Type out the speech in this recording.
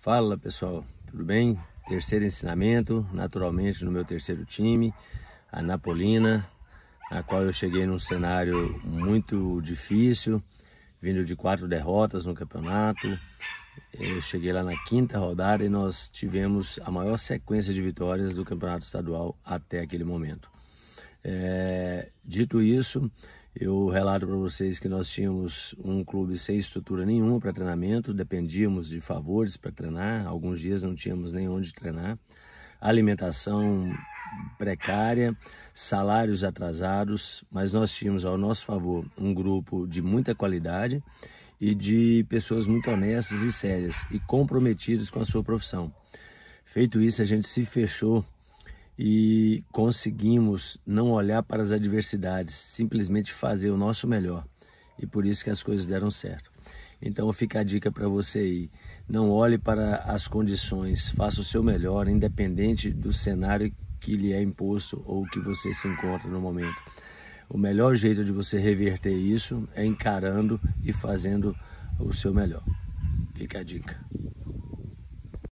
Fala pessoal, tudo bem? Terceiro ensinamento, naturalmente no meu terceiro time, a Napolina, na qual eu cheguei num cenário muito difícil, vindo de quatro derrotas no campeonato. Eu cheguei lá na quinta rodada e nós tivemos a maior sequência de vitórias do campeonato estadual até aquele momento. É, dito isso, eu relato para vocês que nós tínhamos um clube sem estrutura nenhuma para treinamento, dependíamos de favores para treinar, alguns dias não tínhamos nem onde treinar, alimentação precária, salários atrasados, mas nós tínhamos ao nosso favor um grupo de muita qualidade e de pessoas muito honestas e sérias e comprometidas com a sua profissão. Feito isso, a gente se fechou e conseguimos não olhar para as adversidades, simplesmente fazer o nosso melhor. E por isso que as coisas deram certo. Então fica a dica para você aí. Não olhe para as condições, faça o seu melhor, independente do cenário que lhe é imposto ou que você se encontra no momento. O melhor jeito de você reverter isso é encarando e fazendo o seu melhor. Fica a dica.